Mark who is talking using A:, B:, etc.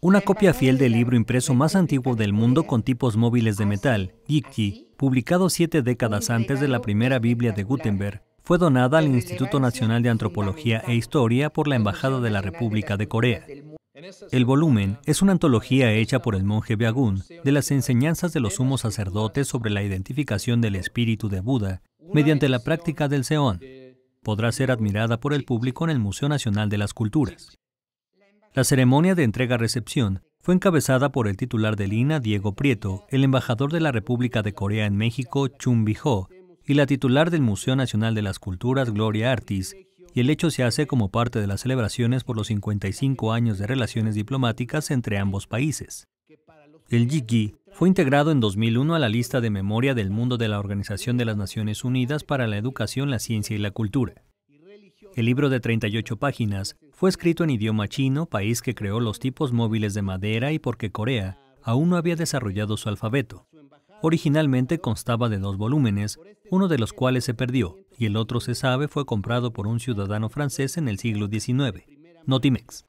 A: una copia fiel del libro impreso más antiguo del mundo con tipos móviles de metal, Gikki, publicado siete décadas antes de la primera Biblia de Gutenberg, fue donada al Instituto Nacional de Antropología e Historia por la Embajada de la República de Corea. El volumen es una antología hecha por el monje Byagun de las enseñanzas de los sumos sacerdotes sobre la identificación del espíritu de Buda mediante la práctica del Seón. Podrá ser admirada por el público en el Museo Nacional de las Culturas. La ceremonia de entrega-recepción fue encabezada por el titular de lina Diego Prieto, el embajador de la República de Corea en México, Chun Bi-ho, y la titular del Museo Nacional de las Culturas, Gloria Artis, y el hecho se hace como parte de las celebraciones por los 55 años de relaciones diplomáticas entre ambos países. El YIGI fue integrado en 2001 a la lista de memoria del mundo de la Organización de las Naciones Unidas para la Educación, la Ciencia y la Cultura. El libro de 38 páginas fue escrito en idioma chino, país que creó los tipos móviles de madera y porque Corea aún no había desarrollado su alfabeto. Originalmente constaba de dos volúmenes, uno de los cuales se perdió y el otro se sabe fue comprado por un ciudadano francés en el siglo XIX, Notimex.